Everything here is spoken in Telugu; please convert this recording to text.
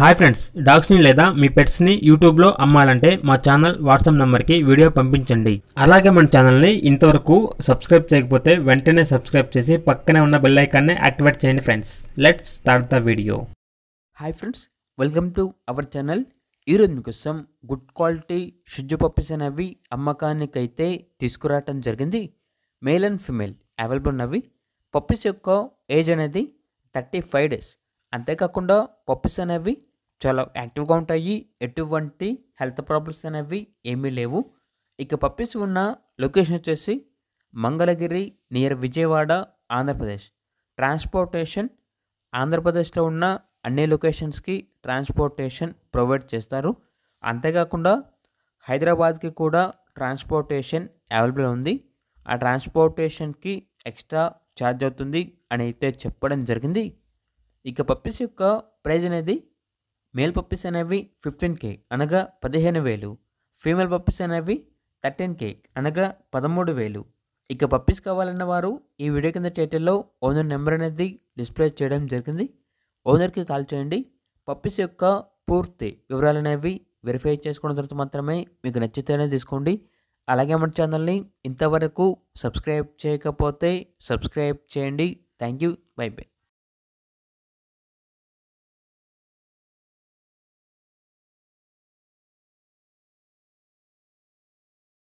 హాయ్ ఫ్రెండ్స్ డాగ్స్ని లేదా మీ పెట్స్ని యూట్యూబ్లో అమ్మాలంటే మా ఛానల్ వాట్సాప్ నెంబర్కి వీడియో పంపించండి అలాగే మన ఛానల్ని ఇంతవరకు సబ్స్క్రైబ్ చేయకపోతే వెంటనే సబ్స్క్రైబ్ చేసి పక్కనే ఉన్న బెల్ ఐకాన్ని యాక్టివేట్ చేయండి friends let's start the video hi friends welcome to our channel ఈరోజు మీకోసం గుడ్ క్వాలిటీ షుజ్జు పప్పీస్ అనేవి అమ్మకానికైతే తీసుకురావటం జరిగింది మేల్ అండ్ ఫిమేల్ అవైలబుల్ ఉన్నవి పప్పీస్ యొక్క ఏజ్ అనేది థర్టీ ఫైవ్ డేస్ అంతేకాకుండా పప్పీస్ అనేవి చాలా యాక్టివ్గా ఉంటాయి ఎటువంటి హెల్త్ ప్రాబ్లమ్స్ అనేవి ఏమీ లేవు ఇక పప్పీస్ ఉన్న లొకేషన్ వచ్చేసి మంగళగిరి నియర్ విజయవాడ ఆంధ్రప్రదేశ్ ట్రాన్స్పోర్టేషన్ ఆంధ్రప్రదేశ్లో ఉన్న అన్ని లొకేషన్స్కి ట్రాన్స్పోర్టేషన్ ప్రొవైడ్ చేస్తారు అంతేకాకుండా హైదరాబాద్కి కూడా ట్రాన్స్పోర్టేషన్ అవైలబుల్ ఉంది ఆ ట్రాన్స్పోర్టేషన్కి ఎక్స్ట్రా ఛార్జ్ అవుతుంది అని అయితే చెప్పడం జరిగింది ఇక పప్పీస్ యొక్క ప్రైజ్ అనేది మేల్ పప్పీస్ అనేవి ఫిఫ్టీన్ కే అనగా పదిహేను వేలు ఫీమేల్ పప్పీస్ అనేవి థర్టీన్ కే అనగా పదమూడు వేలు ఇక పప్పీస్ కావాలన్న వారు ఈ వీడియో కింద టైటిల్లో ఓనర్ నెంబర్ అనేది డిస్ప్లే చేయడం జరిగింది ఓనర్కి కాల్ చేయండి పప్పీస్ యొక్క పూర్తి వివరాలు అనేవి వెరిఫై చేసుకున్న తర్వాత మాత్రమే మీకు నచ్చితేనే తీసుకోండి అలాగే మన ఛానల్ని ఇంతవరకు సబ్స్క్రైబ్ చేయకపోతే సబ్స్క్రైబ్ చేయండి థ్యాంక్ యూ బై బై